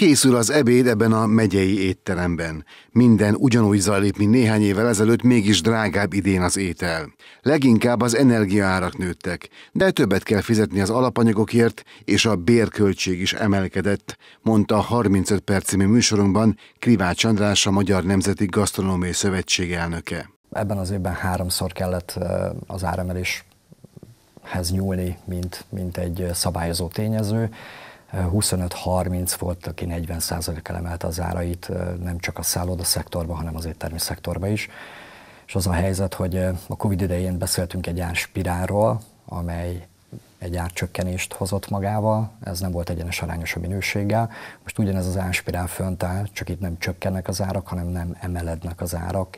Készül az ebéd ebben a megyei étteremben. Minden ugyanúgy zajlik, mint néhány évvel ezelőtt, mégis drágább idén az étel. Leginkább az energiaárak nőttek, de többet kell fizetni az alapanyagokért, és a bérköltség is emelkedett, mondta a 35 perc című műsorunkban Krivács András, a Magyar Nemzeti Gasztronómiai Szövetség elnöke. Ebben az évben háromszor kellett az áremeléshez nyúlni, mint, mint egy szabályozó tényező 25-30 volt, aki 40%-kal emelte az árait, nem csak a szálloda szektorban, hanem az éttermi szektorban is. És az a helyzet, hogy a Covid idején beszéltünk egy ilyen spirálról, amely egy árcsökkenést hozott magával, ez nem volt egyenes arányos a minőséggel. Most ugyanez az árspirál fönt áll, csak itt nem csökkennek az árak, hanem nem emelednek az árak.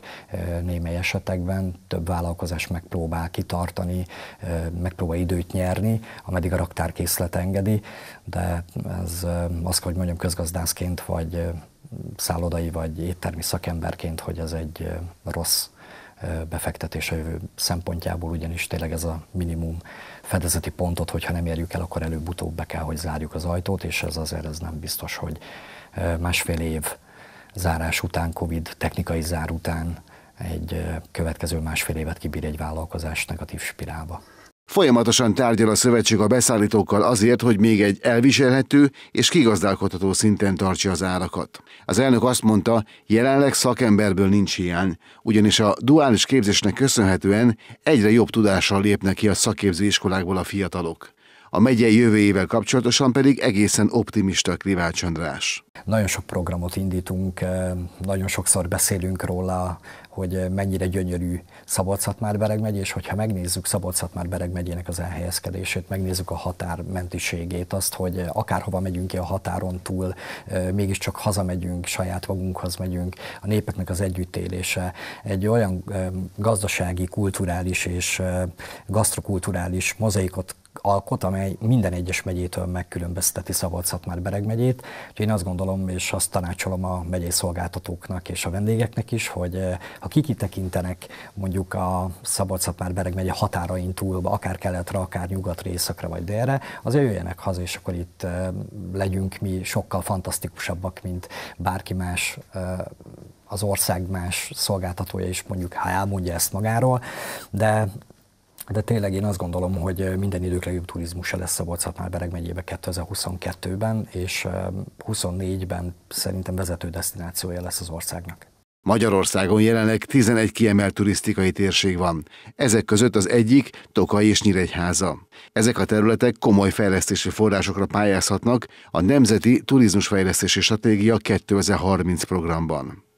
Némely esetekben több vállalkozás megpróbál kitartani, megpróbál időt nyerni, ameddig a raktárkészlet engedi, de ez azt kell, hogy mondjam közgazdászként, vagy szállodai, vagy éttermi szakemberként, hogy ez egy rossz befektetés a jövő szempontjából, ugyanis tényleg ez a minimum fedezeti pontot, hogyha nem érjük el, akkor előbb-utóbb be kell, hogy zárjuk az ajtót, és ez azért ez nem biztos, hogy másfél év zárás után, Covid technikai zár után egy következő másfél évet kibír egy vállalkozás negatív spirálba. Folyamatosan tárgyal a szövetség a beszállítókkal azért, hogy még egy elviselhető és kigazdálkodható szinten tartsa az árakat. Az elnök azt mondta, jelenleg szakemberből nincs hiány, ugyanis a duális képzésnek köszönhetően egyre jobb tudással lépnek ki a szakképző iskolákból a fiatalok. A megye jövőjével kapcsolatosan pedig egészen optimista Krivács András. Nagyon sok programot indítunk, eh, nagyon sokszor beszélünk róla, hogy mennyire gyönyörű szabolcs már bereg megy, és hogyha megnézzük szabolcs már bereg megyének az elhelyezkedését, megnézzük a határ mentiségét, azt, hogy akárhova megyünk ki a határon túl, eh, mégiscsak hazamegyünk, saját magunkhoz megyünk, a népeknek az együttélése egy olyan eh, gazdasági, kulturális és gasztrokulturális mozaikot alkot, amely minden egyes megyétől megkülönbözteti szabolcs már Bereg megyét. Úgyhogy én azt gondolom, és azt tanácsolom a megyei szolgáltatóknak és a vendégeknek is, hogy eh, ha kikitekintenek mondjuk a szabolcs már Bereg megye határain túlba, akár keletre, akár nyugatra, északra vagy délre, azért jöjjenek haza, és akkor itt eh, legyünk mi sokkal fantasztikusabbak, mint bárki más eh, az ország más szolgáltatója is mondjuk, ha elmondja ezt magáról, de de tényleg én azt gondolom, hogy minden idők legjobb turizmusa lesz a szatmár bereg megyébe 2022-ben, és 24-ben szerintem vezető destinációja lesz az országnak. Magyarországon jelenleg 11 kiemelt turisztikai térség van. Ezek között az egyik Tokaj és Nyíregyháza. Ezek a területek komoly fejlesztési forrásokra pályázhatnak a Nemzeti Turizmusfejlesztési Stratégia 2030 programban.